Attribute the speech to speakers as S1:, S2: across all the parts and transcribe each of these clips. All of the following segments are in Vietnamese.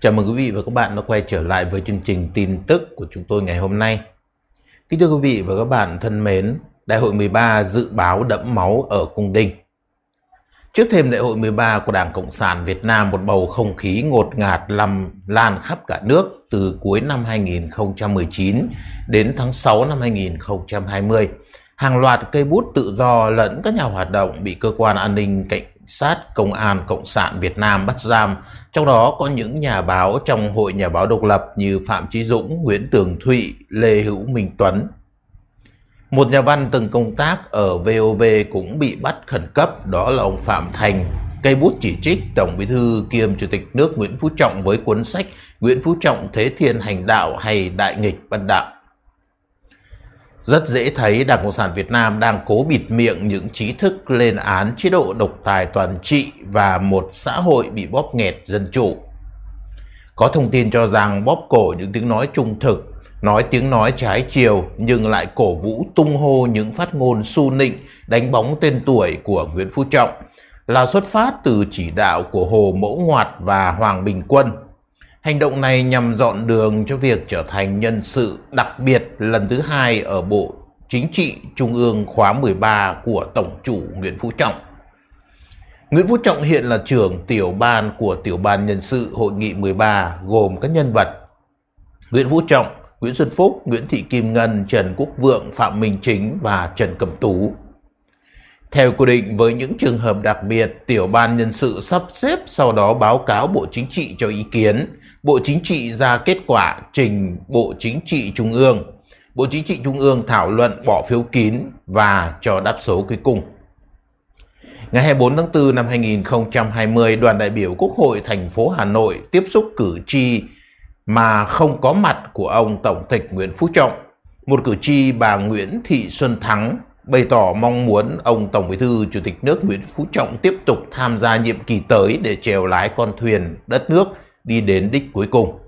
S1: Chào mừng quý vị và các bạn đã quay trở lại với chương trình tin tức của chúng tôi ngày hôm nay. Kính thưa quý vị và các bạn thân mến, Đại hội 13 dự báo đẫm máu ở Cung Đinh. Trước thêm Đại hội 13 của Đảng Cộng sản Việt Nam một bầu không khí ngột ngạt lầm lan khắp cả nước từ cuối năm 2019 đến tháng 6 năm 2020. Hàng loạt cây bút tự do lẫn các nhà hoạt động bị cơ quan an ninh cảnh sát Công an Cộng sản Việt Nam bắt giam, trong đó có những nhà báo trong Hội Nhà báo Độc lập như Phạm Trí Dũng, Nguyễn Tường Thụy, Lê Hữu Minh Tuấn. Một nhà văn từng công tác ở VOV cũng bị bắt khẩn cấp, đó là ông Phạm Thành, cây bút chỉ trích Tổng bí thư kiêm Chủ tịch nước Nguyễn Phú Trọng với cuốn sách Nguyễn Phú Trọng Thế Thiên Hành Đạo hay Đại nghịch Văn Đạo. Rất dễ thấy Đảng Cộng sản Việt Nam đang cố bịt miệng những trí thức lên án chế độ độc tài toàn trị và một xã hội bị bóp nghẹt dân chủ. Có thông tin cho rằng bóp cổ những tiếng nói trung thực, nói tiếng nói trái chiều nhưng lại cổ vũ tung hô những phát ngôn su nịnh đánh bóng tên tuổi của Nguyễn Phú Trọng là xuất phát từ chỉ đạo của Hồ Mẫu Ngoạt và Hoàng Bình Quân Hành động này nhằm dọn đường cho việc trở thành nhân sự đặc biệt lần thứ hai ở Bộ Chính trị Trung ương khóa 13 của Tổng chủ Nguyễn Phú Trọng. Nguyễn Phú Trọng hiện là trưởng tiểu ban của tiểu ban nhân sự hội nghị 13 gồm các nhân vật Nguyễn Phú Trọng, Nguyễn Xuân Phúc, Nguyễn Thị Kim Ngân, Trần Quốc Vượng, Phạm Minh Chính và Trần Cẩm Tú. Theo quy định với những trường hợp đặc biệt, tiểu ban nhân sự sắp xếp sau đó báo cáo Bộ Chính trị cho ý kiến Bộ Chính trị ra kết quả trình Bộ Chính trị Trung ương. Bộ Chính trị Trung ương thảo luận bỏ phiếu kín và cho đáp số cuối cùng. Ngày 24 tháng 4 năm 2020, đoàn đại biểu Quốc hội thành phố Hà Nội tiếp xúc cử tri mà không có mặt của ông Tổng tịch Nguyễn Phú Trọng. Một cử tri bà Nguyễn Thị Xuân Thắng bày tỏ mong muốn ông Tổng Bí thư Chủ tịch nước Nguyễn Phú Trọng tiếp tục tham gia nhiệm kỳ tới để chèo lái con thuyền đất nước – đi đến đích cuối cùng.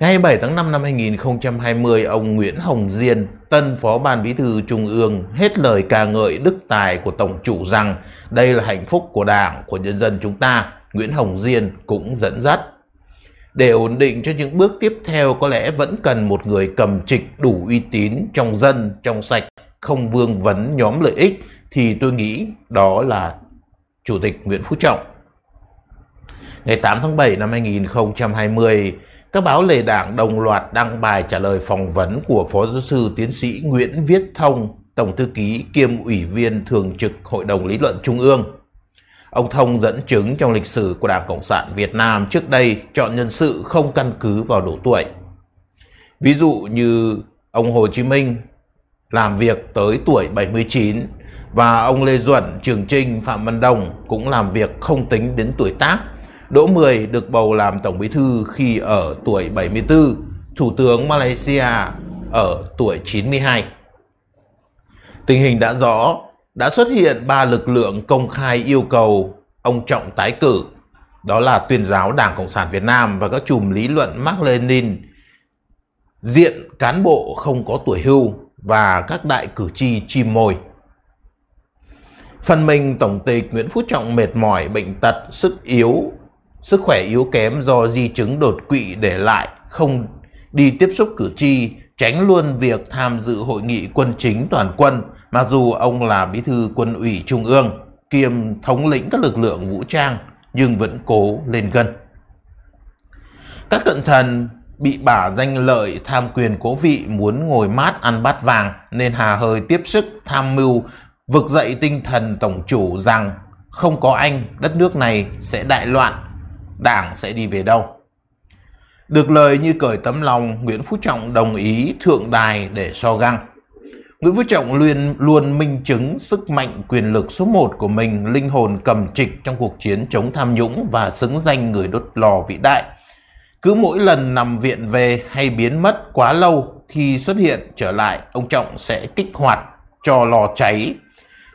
S1: Ngày 7 tháng 5 năm 2020, ông Nguyễn Hồng Diên, tân phó ban bí thư Trung ương, hết lời ca ngợi đức tài của Tổng chủ rằng đây là hạnh phúc của Đảng, của nhân dân chúng ta. Nguyễn Hồng Diên cũng dẫn dắt. Để ổn định cho những bước tiếp theo có lẽ vẫn cần một người cầm trịch đủ uy tín trong dân, trong sạch, không vương vấn nhóm lợi ích thì tôi nghĩ đó là Chủ tịch Nguyễn Phú Trọng. Ngày 8 tháng 7 năm 2020, các báo lề đảng đồng loạt đăng bài trả lời phỏng vấn của Phó Giáo sư Tiến sĩ Nguyễn Viết Thông, Tổng Thư ký kiêm Ủy viên Thường trực Hội đồng Lý luận Trung ương. Ông Thông dẫn chứng trong lịch sử của Đảng Cộng sản Việt Nam trước đây chọn nhân sự không căn cứ vào độ tuổi. Ví dụ như ông Hồ Chí Minh làm việc tới tuổi 79 và ông Lê Duẩn, Trường Trinh, Phạm Văn Đồng cũng làm việc không tính đến tuổi tác Đỗ Mười được bầu làm Tổng Bí Thư khi ở tuổi 74, Thủ tướng Malaysia ở tuổi 92. Tình hình đã rõ, đã xuất hiện ba lực lượng công khai yêu cầu ông Trọng tái cử, đó là tuyên giáo Đảng Cộng sản Việt Nam và các chùm lý luận Mark Lenin, diện cán bộ không có tuổi hưu và các đại cử tri chim mồi. Phần mình Tổng tịch Nguyễn Phú Trọng mệt mỏi, bệnh tật, sức yếu, sức khỏe yếu kém do di chứng đột quỵ để lại không đi tiếp xúc cử tri, tránh luôn việc tham dự hội nghị quân chính toàn quân, mặc dù ông là bí thư quân ủy trung ương, kiêm thống lĩnh các lực lượng vũ trang, nhưng vẫn cố lên gân. Các cận thần bị bả danh lợi tham quyền cố vị muốn ngồi mát ăn bát vàng nên hà hơi tiếp sức tham mưu vực dậy tinh thần tổng chủ rằng không có anh đất nước này sẽ đại loạn Đảng sẽ đi về đâu. Được lời như cởi tấm lòng, Nguyễn Phú Trọng đồng ý thượng đài để so găng. Nguyễn Phú Trọng luôn, luôn minh chứng sức mạnh quyền lực số 1 của mình, linh hồn cầm trịch trong cuộc chiến chống tham nhũng và xứng danh người đốt lò vĩ đại. Cứ mỗi lần nằm viện về hay biến mất quá lâu khi xuất hiện trở lại, ông Trọng sẽ kích hoạt cho lò cháy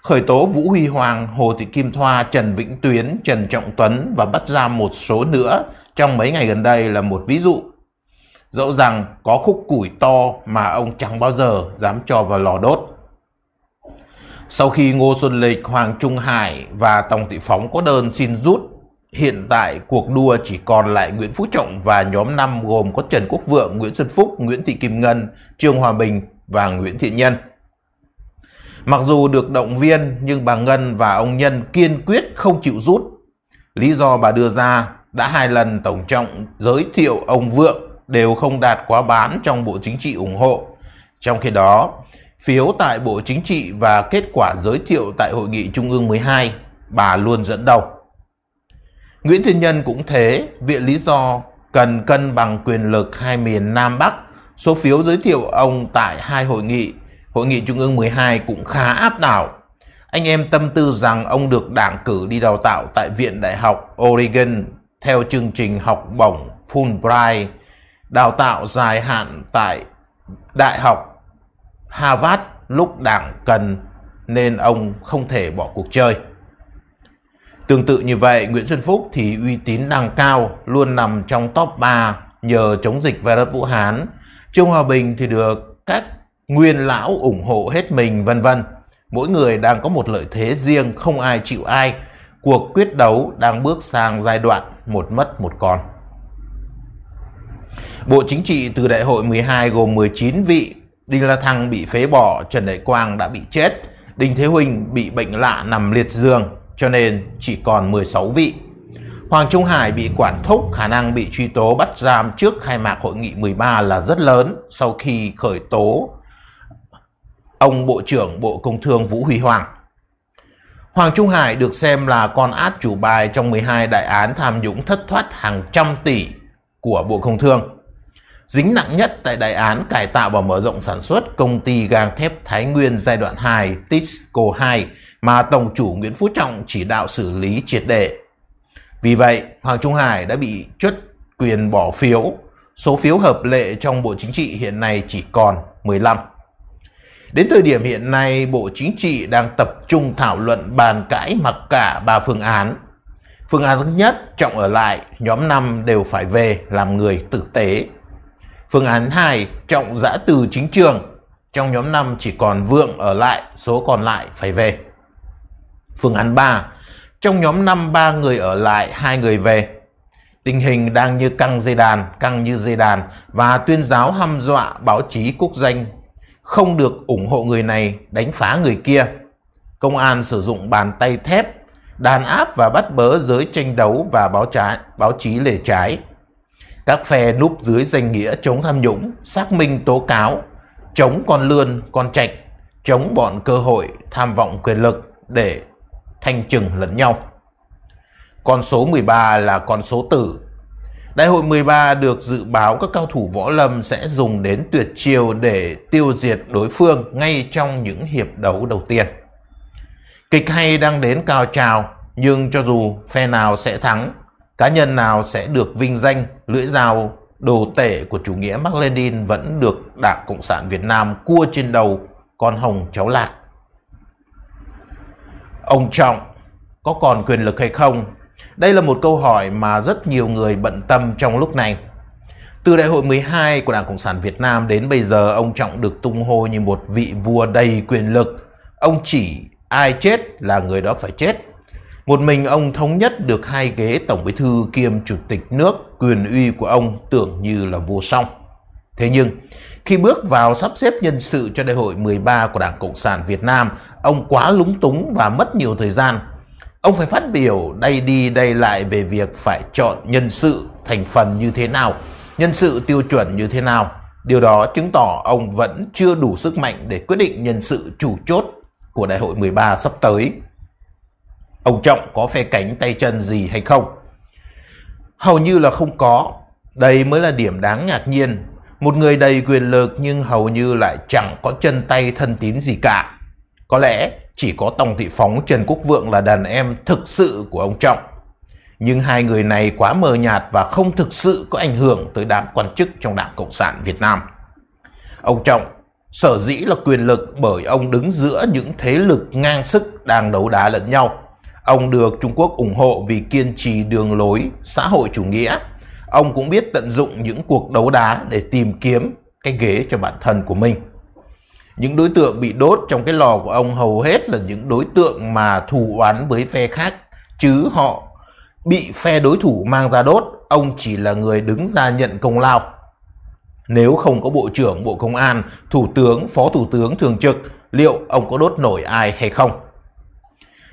S1: khởi tố Vũ Huy Hoàng, Hồ Thị Kim Thoa, Trần Vĩnh Tuyến, Trần Trọng Tuấn và bắt ra một số nữa trong mấy ngày gần đây là một ví dụ. Dẫu rằng có khúc củi to mà ông chẳng bao giờ dám cho vào lò đốt. Sau khi Ngô Xuân Lịch, Hoàng Trung Hải và Tổng Thị Phóng có đơn xin rút, hiện tại cuộc đua chỉ còn lại Nguyễn Phú Trọng và nhóm 5 gồm có Trần Quốc Vượng, Nguyễn Xuân Phúc, Nguyễn Thị Kim Ngân, Trương Hòa Bình và Nguyễn Thiện Nhân. Mặc dù được động viên nhưng bà Ngân và ông Nhân kiên quyết không chịu rút. Lý do bà đưa ra đã hai lần Tổng Trọng giới thiệu ông Vượng đều không đạt quá bán trong Bộ Chính trị ủng hộ. Trong khi đó, phiếu tại Bộ Chính trị và kết quả giới thiệu tại Hội nghị Trung ương 12, bà luôn dẫn đầu. Nguyễn Thiên Nhân cũng thế, viện lý do cần cân bằng quyền lực hai miền Nam Bắc. Số phiếu giới thiệu ông tại hai hội nghị Hội nghị Trung ương 12 cũng khá áp đảo. Anh em tâm tư rằng ông được đảng cử đi đào tạo tại Viện Đại học Oregon theo chương trình học bổng Fulbright, đào tạo dài hạn tại Đại học Harvard lúc đảng cần nên ông không thể bỏ cuộc chơi. Tương tự như vậy, Nguyễn Xuân Phúc thì uy tín đang cao, luôn nằm trong top 3 nhờ chống dịch virus Vũ Hán. Trương Hòa Bình thì được các nguyên lão ủng hộ hết mình vân vân. Mỗi người đang có một lợi thế riêng không ai chịu ai. Cuộc quyết đấu đang bước sang giai đoạn một mất một còn. Bộ Chính trị từ đại hội 12 gồm 19 vị, Đinh La Thăng bị phế bỏ, Trần Đại Quang đã bị chết, Đinh Thế Huỳnh bị bệnh lạ nằm liệt giường, cho nên chỉ còn 16 vị. Hoàng Trung Hải bị quản thúc, khả năng bị truy tố bắt giam trước khai mạc hội nghị 13 là rất lớn sau khi khởi tố ông Bộ trưởng Bộ Công Thương Vũ Huy Hoàng. Hoàng Trung Hải được xem là con át chủ bài trong 12 đại án tham nhũng thất thoát hàng trăm tỷ của Bộ Công Thương. Dính nặng nhất tại đại án cải tạo và mở rộng sản xuất công ty gang thép Thái Nguyên giai đoạn 2 Tisco 2 mà Tổng chủ Nguyễn Phú Trọng chỉ đạo xử lý triệt đề. Vì vậy, Hoàng Trung Hải đã bị chuất quyền bỏ phiếu. Số phiếu hợp lệ trong Bộ Chính trị hiện nay chỉ còn 15. Đến thời điểm hiện nay, Bộ Chính trị đang tập trung thảo luận bàn cãi mặc cả ba phương án. Phương án thứ nhất, Trọng ở lại, nhóm 5 đều phải về làm người tử tế. Phương án 2, Trọng giã từ chính trường, trong nhóm 5 chỉ còn Vượng ở lại, số còn lại phải về. Phương án 3, trong nhóm 5 ba người ở lại, hai người về. Tình hình đang như căng dây đàn, căng như dây đàn và tuyên giáo hăm dọa báo chí quốc danh không được ủng hộ người này đánh phá người kia. Công an sử dụng bàn tay thép đàn áp và bắt bớ giới tranh đấu và báo trái, báo chí lề trái. Các phe núp dưới danh nghĩa chống tham nhũng, xác minh tố cáo, chống con lươn, con trạch, chống bọn cơ hội, tham vọng quyền lực để thanh trừng lẫn nhau. Con số 13 là con số tử Đại hội 13 được dự báo các cao thủ võ lâm sẽ dùng đến tuyệt chiêu để tiêu diệt đối phương ngay trong những hiệp đấu đầu tiên. Kịch hay đang đến cao trào, nhưng cho dù phe nào sẽ thắng, cá nhân nào sẽ được vinh danh, lưỡi dao đồ tể của chủ nghĩa Mark Lenin vẫn được Đảng Cộng sản Việt Nam cua trên đầu con hồng cháu lạc. Ông Trọng có còn quyền lực hay không đây là một câu hỏi mà rất nhiều người bận tâm trong lúc này. Từ đại hội 12 của Đảng Cộng sản Việt Nam đến bây giờ, ông Trọng được tung hô như một vị vua đầy quyền lực. Ông chỉ ai chết là người đó phải chết. Một mình ông thống nhất được hai ghế Tổng Bí thư kiêm Chủ tịch nước, quyền uy của ông tưởng như là vô song. Thế nhưng, khi bước vào sắp xếp nhân sự cho đại hội 13 của Đảng Cộng sản Việt Nam, ông quá lúng túng và mất nhiều thời gian Ông phải phát biểu đây đi đây lại về việc phải chọn nhân sự thành phần như thế nào, nhân sự tiêu chuẩn như thế nào. Điều đó chứng tỏ ông vẫn chưa đủ sức mạnh để quyết định nhân sự chủ chốt của đại hội 13 sắp tới. Ông Trọng có phe cánh tay chân gì hay không? Hầu như là không có. Đây mới là điểm đáng ngạc nhiên. Một người đầy quyền lực nhưng hầu như lại chẳng có chân tay thân tín gì cả. Có lẽ chỉ có Tòng Thị Phóng, Trần Quốc Vượng là đàn em thực sự của ông Trọng. Nhưng hai người này quá mờ nhạt và không thực sự có ảnh hưởng tới đám quan chức trong Đảng Cộng sản Việt Nam. Ông Trọng sở dĩ là quyền lực bởi ông đứng giữa những thế lực ngang sức đang đấu đá lẫn nhau. Ông được Trung Quốc ủng hộ vì kiên trì đường lối xã hội chủ nghĩa. Ông cũng biết tận dụng những cuộc đấu đá để tìm kiếm cái ghế cho bản thân của mình. Những đối tượng bị đốt trong cái lò của ông hầu hết là những đối tượng mà thù oán với phe khác, chứ họ bị phe đối thủ mang ra đốt, ông chỉ là người đứng ra nhận công lao. Nếu không có Bộ trưởng Bộ Công an, Thủ tướng, Phó Thủ tướng thường trực, liệu ông có đốt nổi ai hay không?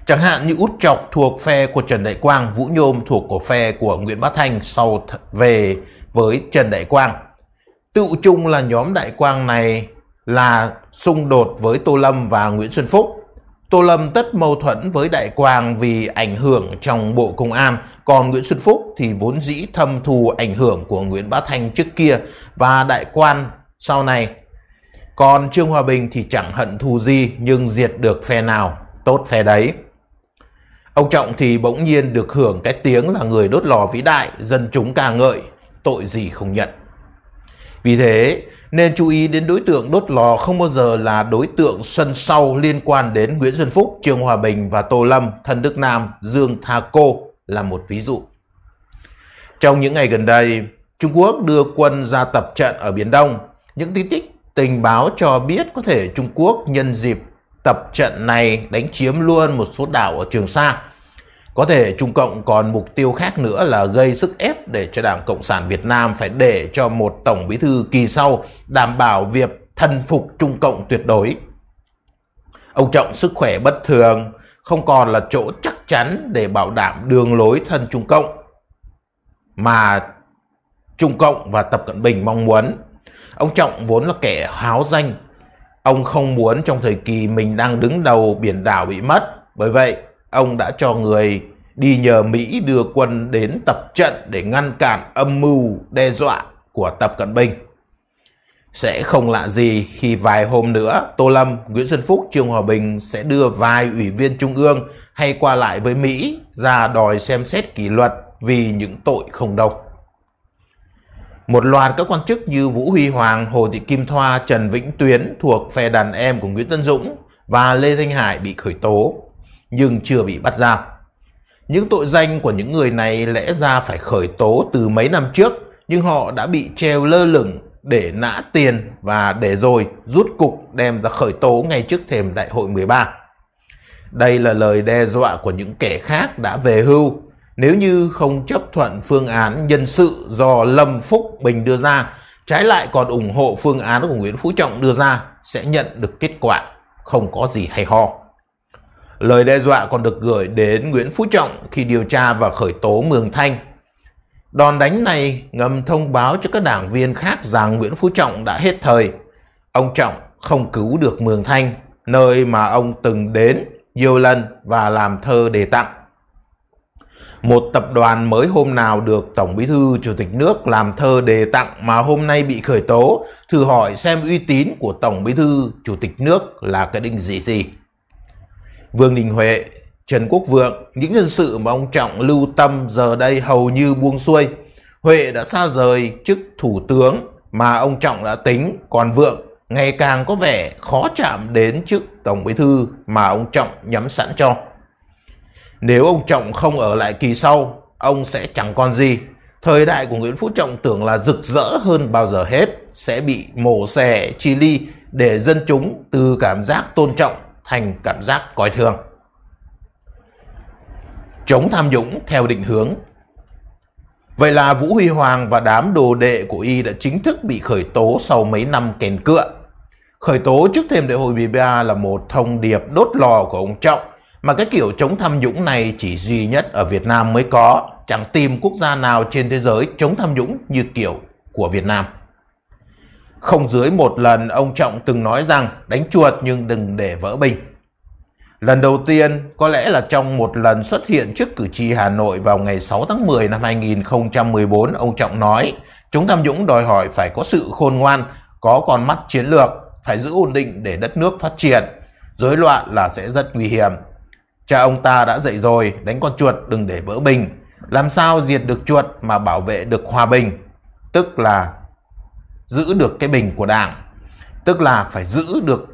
S1: Chẳng hạn như út chọc thuộc phe của Trần Đại Quang, Vũ Nhôm thuộc của phe của Nguyễn Bá Thanh sau về với Trần Đại Quang. Tự chung là nhóm Đại Quang này là xung đột với Tô Lâm và Nguyễn Xuân Phúc. Tô Lâm tất mâu thuẫn với Đại Quang vì ảnh hưởng trong Bộ Công an, còn Nguyễn Xuân Phúc thì vốn dĩ thâm thù ảnh hưởng của Nguyễn Bá Thanh trước kia và Đại Quan sau này. Còn Trương Hòa Bình thì chẳng hận thù gì nhưng diệt được phe nào, tốt phe đấy. Ông Trọng thì bỗng nhiên được hưởng cái tiếng là người đốt lò vĩ đại, dân chúng ca ngợi, tội gì không nhận. Vì thế, nên chú ý đến đối tượng đốt lò không bao giờ là đối tượng sân sau liên quan đến Nguyễn Xuân Phúc, Trương Hòa Bình và Tô Lâm, Thân Đức Nam, Dương Tha Cô là một ví dụ. Trong những ngày gần đây, Trung Quốc đưa quân ra tập trận ở Biển Đông. Những tin tích tình báo cho biết có thể Trung Quốc nhân dịp tập trận này đánh chiếm luôn một số đảo ở Trường Sa. Có thể Trung Cộng còn mục tiêu khác nữa là gây sức ép để cho Đảng Cộng sản Việt Nam phải để cho một Tổng Bí thư kỳ sau đảm bảo việc thần phục Trung Cộng tuyệt đối. Ông Trọng sức khỏe bất thường, không còn là chỗ chắc chắn để bảo đảm đường lối thân Trung Cộng mà Trung Cộng và Tập Cận Bình mong muốn. Ông Trọng vốn là kẻ háo danh, ông không muốn trong thời kỳ mình đang đứng đầu biển đảo bị mất, bởi vậy Ông đã cho người đi nhờ Mỹ đưa quân đến tập trận để ngăn cản âm mưu đe dọa của Tập Cận Bình. Sẽ không lạ gì khi vài hôm nữa Tô Lâm, Nguyễn Xuân Phúc, Trương Hòa Bình sẽ đưa vài ủy viên trung ương hay qua lại với Mỹ ra đòi xem xét kỷ luật vì những tội không đồng. Một loạt các quan chức như Vũ Huy Hoàng, Hồ Thị Kim Thoa, Trần Vĩnh Tuyến thuộc phe đàn em của Nguyễn Tân Dũng và Lê Thanh Hải bị khởi tố nhưng chưa bị bắt giam. Những tội danh của những người này lẽ ra phải khởi tố từ mấy năm trước, nhưng họ đã bị treo lơ lửng để nã tiền và để rồi rút cục đem ra khởi tố ngay trước thềm đại hội 13. Đây là lời đe dọa của những kẻ khác đã về hưu nếu như không chấp thuận phương án nhân sự do Lâm Phúc Bình đưa ra, trái lại còn ủng hộ phương án của Nguyễn Phú Trọng đưa ra sẽ nhận được kết quả không có gì hay ho. Lời đe dọa còn được gửi đến Nguyễn Phú Trọng khi điều tra và khởi tố Mường Thanh. Đòn đánh này ngầm thông báo cho các đảng viên khác rằng Nguyễn Phú Trọng đã hết thời. Ông Trọng không cứu được Mường Thanh, nơi mà ông từng đến nhiều lần và làm thơ đề tặng. Một tập đoàn mới hôm nào được Tổng Bí thư Chủ tịch nước làm thơ đề tặng mà hôm nay bị khởi tố, thử hỏi xem uy tín của Tổng Bí thư Chủ tịch nước là cái đinh gì gì. Vương Đình Huệ, Trần Quốc Vượng, những nhân sự mà ông Trọng lưu tâm giờ đây hầu như buông xuôi. Huệ đã xa rời chức thủ tướng mà ông Trọng đã tính, còn Vượng ngày càng có vẻ khó chạm đến chức Tổng Bí Thư mà ông Trọng nhắm sẵn cho. Nếu ông Trọng không ở lại kỳ sau, ông sẽ chẳng còn gì. Thời đại của Nguyễn Phú Trọng tưởng là rực rỡ hơn bao giờ hết, sẽ bị mổ xẻ, chi ly để dân chúng từ cảm giác tôn trọng thành cảm giác coi thường. Chống tham nhũng theo định hướng Vậy là Vũ Huy Hoàng và đám đồ đệ của y đã chính thức bị khởi tố sau mấy năm kèn cựa. Khởi tố trước thêm đại hội BBA là một thông điệp đốt lò của ông Trọng, mà cái kiểu chống tham nhũng này chỉ duy nhất ở Việt Nam mới có, chẳng tìm quốc gia nào trên thế giới chống tham nhũng như kiểu của Việt Nam. Không dưới một lần ông Trọng từng nói rằng đánh chuột nhưng đừng để vỡ bình. Lần đầu tiên có lẽ là trong một lần xuất hiện trước cử tri Hà Nội vào ngày 6 tháng 10 năm 2014, ông Trọng nói chúng tham nhũng đòi hỏi phải có sự khôn ngoan, có con mắt chiến lược, phải giữ ổn định để đất nước phát triển. Rối loạn là sẽ rất nguy hiểm. Cha ông ta đã dạy rồi, đánh con chuột đừng để vỡ bình. Làm sao diệt được chuột mà bảo vệ được hòa bình? Tức là giữ được cái bình của đảng tức là phải giữ được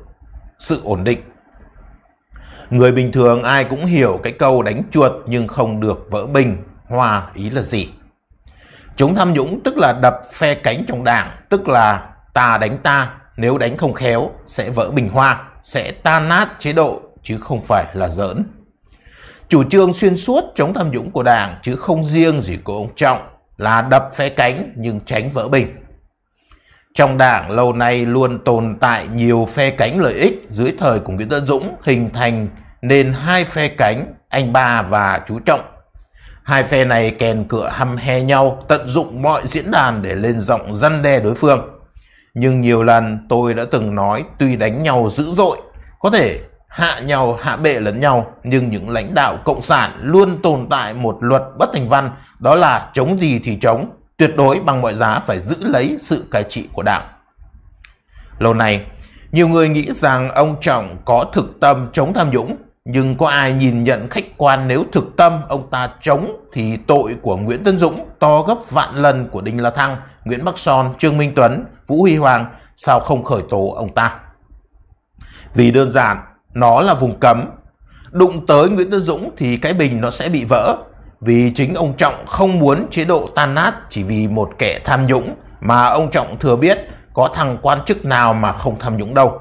S1: sự ổn định người bình thường ai cũng hiểu cái câu đánh chuột nhưng không được vỡ bình hòa ý là gì chống tham nhũng tức là đập phe cánh trong đảng tức là ta đánh ta nếu đánh không khéo sẽ vỡ bình hoa sẽ tan nát chế độ chứ không phải là giỡn chủ trương xuyên suốt chống tham nhũng của đảng chứ không riêng gì của ông trọng là đập phe cánh nhưng tránh vỡ bình trong đảng lâu nay luôn tồn tại nhiều phe cánh lợi ích dưới thời của Nguyễn Tân Dũng hình thành nên hai phe cánh anh Ba và chú Trọng. Hai phe này kèn cửa hăm he nhau, tận dụng mọi diễn đàn để lên giọng răn đe đối phương. Nhưng nhiều lần tôi đã từng nói tuy đánh nhau dữ dội, có thể hạ nhau hạ bệ lẫn nhau, nhưng những lãnh đạo cộng sản luôn tồn tại một luật bất thành văn, đó là chống gì thì chống, tuyệt đối bằng mọi giá phải giữ lấy sự cai trị của Đảng. Lâu nay, nhiều người nghĩ rằng ông Trọng có thực tâm chống tham nhũng, nhưng có ai nhìn nhận khách quan nếu thực tâm ông ta chống thì tội của Nguyễn Tân Dũng to gấp vạn lần của Đinh La Thăng, Nguyễn Bắc Son, Trương Minh Tuấn, Vũ Huy Hoàng, sao không khởi tố ông ta? Vì đơn giản, nó là vùng cấm. Đụng tới Nguyễn Tân Dũng thì cái bình nó sẽ bị vỡ, vì chính ông Trọng không muốn chế độ tan nát chỉ vì một kẻ tham nhũng mà ông Trọng thừa biết có thằng quan chức nào mà không tham nhũng đâu.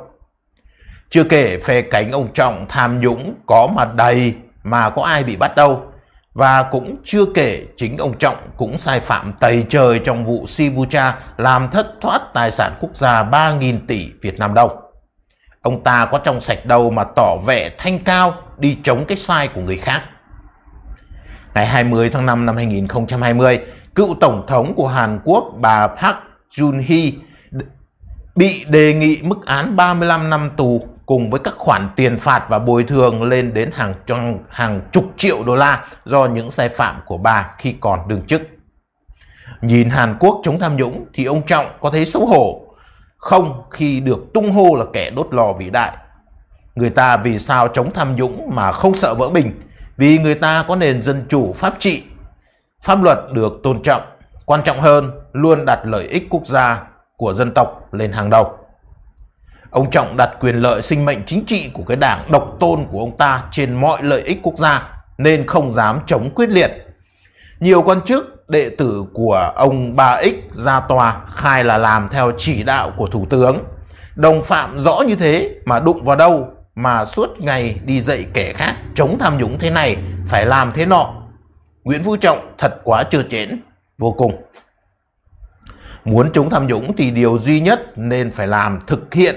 S1: Chưa kể phe cánh ông Trọng tham nhũng có mà đầy mà có ai bị bắt đâu. Và cũng chưa kể chính ông Trọng cũng sai phạm tày trời trong vụ Sibucha làm thất thoát tài sản quốc gia 3.000 tỷ Việt Nam đâu. Ông ta có trong sạch đâu mà tỏ vẻ thanh cao đi chống cái sai của người khác ngày 20 tháng 5 năm 2020, cựu Tổng thống của Hàn Quốc bà Park Jun-hee bị đề nghị mức án 35 năm tù cùng với các khoản tiền phạt và bồi thường lên đến hàng hàng chục triệu đô la do những sai phạm của bà khi còn đương chức. Nhìn Hàn Quốc chống tham nhũng thì ông Trọng có thấy xấu hổ không khi được tung hô là kẻ đốt lò vĩ đại. Người ta vì sao chống tham nhũng mà không sợ vỡ bình vì người ta có nền dân chủ pháp trị, pháp luật được tôn trọng, quan trọng hơn luôn đặt lợi ích quốc gia của dân tộc lên hàng đầu. Ông Trọng đặt quyền lợi sinh mệnh chính trị của cái đảng độc tôn của ông ta trên mọi lợi ích quốc gia nên không dám chống quyết liệt. Nhiều quan chức, đệ tử của ông Ba X ra tòa khai là làm theo chỉ đạo của Thủ tướng. Đồng phạm rõ như thế mà đụng vào đâu mà suốt ngày đi dạy kẻ khác chống tham nhũng thế này phải làm thế nọ. Nguyễn Phú Trọng thật quá trơ trẽn vô cùng. Muốn chống tham nhũng thì điều duy nhất nên phải làm thực hiện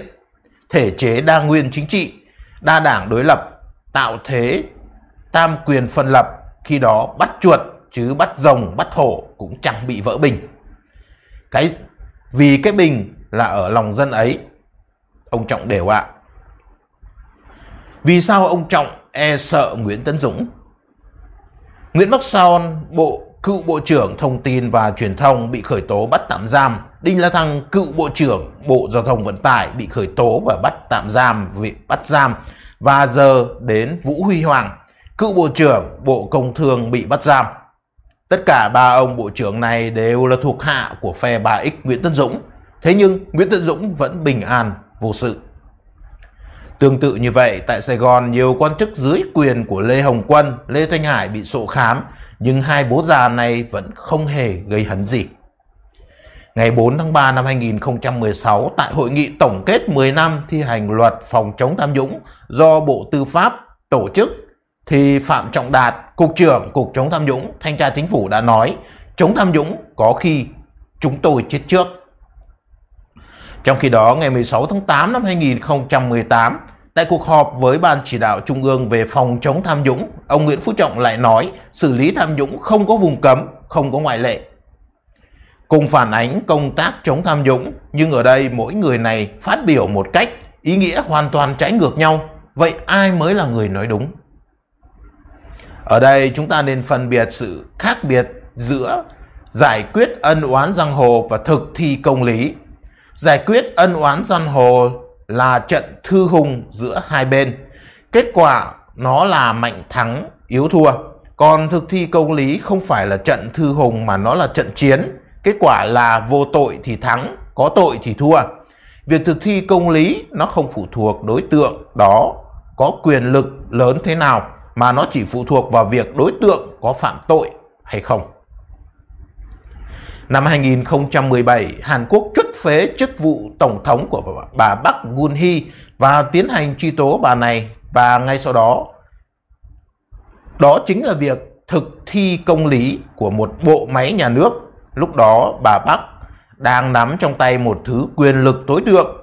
S1: thể chế đa nguyên chính trị, đa đảng đối lập, tạo thế tam quyền phân lập, khi đó bắt chuột chứ bắt rồng, bắt hổ cũng chẳng bị vỡ bình. Cái vì cái bình là ở lòng dân ấy. Ông Trọng đều ạ. À, vì sao ông Trọng e sợ Nguyễn Tấn Dũng? Nguyễn Bắc Son, Bộ cựu Bộ trưởng Thông tin và Truyền thông bị khởi tố bắt tạm giam. Đinh La Thăng, cựu Bộ trưởng Bộ Giao thông Vận tải bị khởi tố và bắt tạm giam vì bắt giam. Và giờ đến Vũ Huy Hoàng, cựu Bộ trưởng Bộ Công Thương bị bắt giam. Tất cả ba ông Bộ trưởng này đều là thuộc hạ của phe bà X Nguyễn Tấn Dũng. Thế nhưng Nguyễn Tấn Dũng vẫn bình an, vô sự. Tương tự như vậy, tại Sài Gòn, nhiều quan chức dưới quyền của Lê Hồng Quân, Lê Thanh Hải bị sổ khám, nhưng hai bố già này vẫn không hề gây hấn gì. Ngày 4 tháng 3 năm 2016, tại hội nghị tổng kết 10 năm thi hành luật phòng chống tham nhũng do Bộ Tư pháp tổ chức, thì Phạm Trọng Đạt, Cục trưởng Cục chống tham nhũng, Thanh tra Chính phủ đã nói, chống tham nhũng có khi chúng tôi chết trước. Trong khi đó, ngày 16 tháng 8 năm 2018, Tại cuộc họp với Ban Chỉ đạo Trung ương về phòng chống tham nhũng, ông Nguyễn Phú Trọng lại nói xử lý tham nhũng không có vùng cấm, không có ngoại lệ. Cùng phản ánh công tác chống tham nhũng, nhưng ở đây mỗi người này phát biểu một cách, ý nghĩa hoàn toàn trái ngược nhau. Vậy ai mới là người nói đúng? Ở đây chúng ta nên phân biệt sự khác biệt giữa giải quyết ân oán giang hồ và thực thi công lý. Giải quyết ân oán giang hồ là trận thư hùng giữa hai bên. Kết quả nó là mạnh thắng, yếu thua. Còn thực thi công lý không phải là trận thư hùng mà nó là trận chiến. Kết quả là vô tội thì thắng, có tội thì thua. Việc thực thi công lý nó không phụ thuộc đối tượng đó có quyền lực lớn thế nào mà nó chỉ phụ thuộc vào việc đối tượng có phạm tội hay không. Năm 2017, Hàn Quốc truất phế chức vụ Tổng thống của bà Park Geun-hye và tiến hành truy tố bà này và ngay sau đó. Đó chính là việc thực thi công lý của một bộ máy nhà nước. Lúc đó bà Park đang nắm trong tay một thứ quyền lực tối thượng.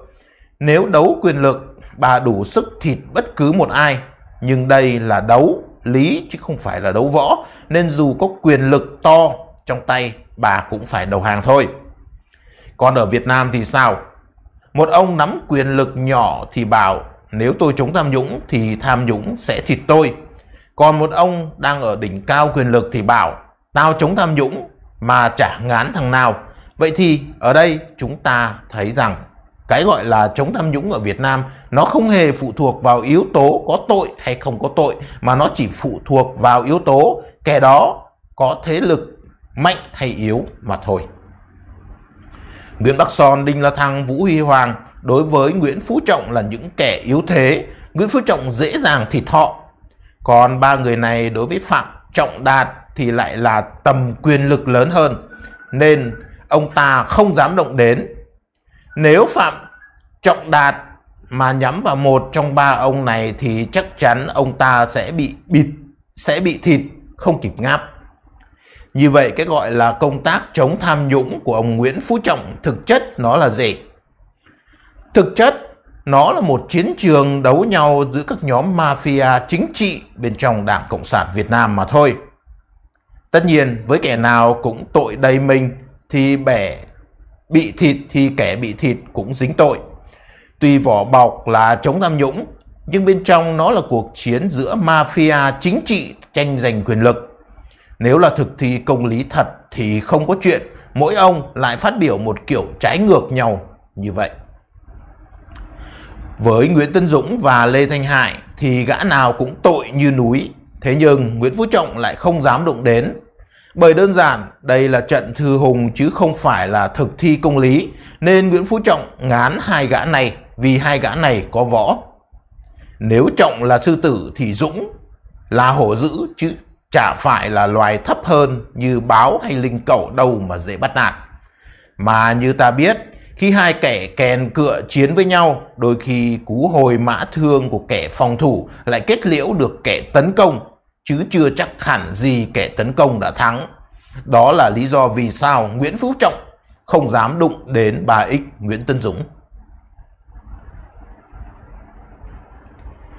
S1: Nếu đấu quyền lực, bà đủ sức thịt bất cứ một ai. Nhưng đây là đấu lý chứ không phải là đấu võ. Nên dù có quyền lực to trong tay bà cũng phải đầu hàng thôi. Còn ở Việt Nam thì sao? Một ông nắm quyền lực nhỏ thì bảo nếu tôi chống tham nhũng thì tham nhũng sẽ thịt tôi. Còn một ông đang ở đỉnh cao quyền lực thì bảo tao chống tham nhũng mà chả ngán thằng nào. Vậy thì ở đây chúng ta thấy rằng cái gọi là chống tham nhũng ở Việt Nam nó không hề phụ thuộc vào yếu tố có tội hay không có tội mà nó chỉ phụ thuộc vào yếu tố kẻ đó có thế lực mạnh hay yếu mà thôi. Nguyễn Bắc Son, Đinh La Thăng, Vũ Huy Hoàng đối với Nguyễn Phú Trọng là những kẻ yếu thế, Nguyễn Phú Trọng dễ dàng thịt thọ. Còn ba người này đối với Phạm Trọng Đạt thì lại là tầm quyền lực lớn hơn, nên ông ta không dám động đến. Nếu Phạm Trọng Đạt mà nhắm vào một trong ba ông này thì chắc chắn ông ta sẽ bị bịt, sẽ bị thịt, không kịp ngáp. Như vậy cái gọi là công tác chống tham nhũng của ông Nguyễn Phú Trọng thực chất nó là gì? Thực chất nó là một chiến trường đấu nhau giữa các nhóm mafia chính trị bên trong Đảng Cộng sản Việt Nam mà thôi. Tất nhiên với kẻ nào cũng tội đầy mình thì bẻ bị thịt thì kẻ bị thịt cũng dính tội. Tuy vỏ bọc là chống tham nhũng nhưng bên trong nó là cuộc chiến giữa mafia chính trị tranh giành quyền lực nếu là thực thi công lý thật thì không có chuyện mỗi ông lại phát biểu một kiểu trái ngược nhau như vậy. Với Nguyễn Tân Dũng và Lê Thanh Hải thì gã nào cũng tội như núi, thế nhưng Nguyễn Phú Trọng lại không dám động đến. Bởi đơn giản đây là trận thư hùng chứ không phải là thực thi công lý nên Nguyễn Phú Trọng ngán hai gã này vì hai gã này có võ. Nếu Trọng là sư tử thì Dũng là hổ dữ chứ chả phải là loài thấp hơn như báo hay linh cẩu đâu mà dễ bắt nạt. Mà như ta biết, khi hai kẻ kèn cựa chiến với nhau, đôi khi cú hồi mã thương của kẻ phòng thủ lại kết liễu được kẻ tấn công, chứ chưa chắc hẳn gì kẻ tấn công đã thắng. Đó là lý do vì sao Nguyễn Phú Trọng không dám đụng đến bà X Nguyễn Tân Dũng.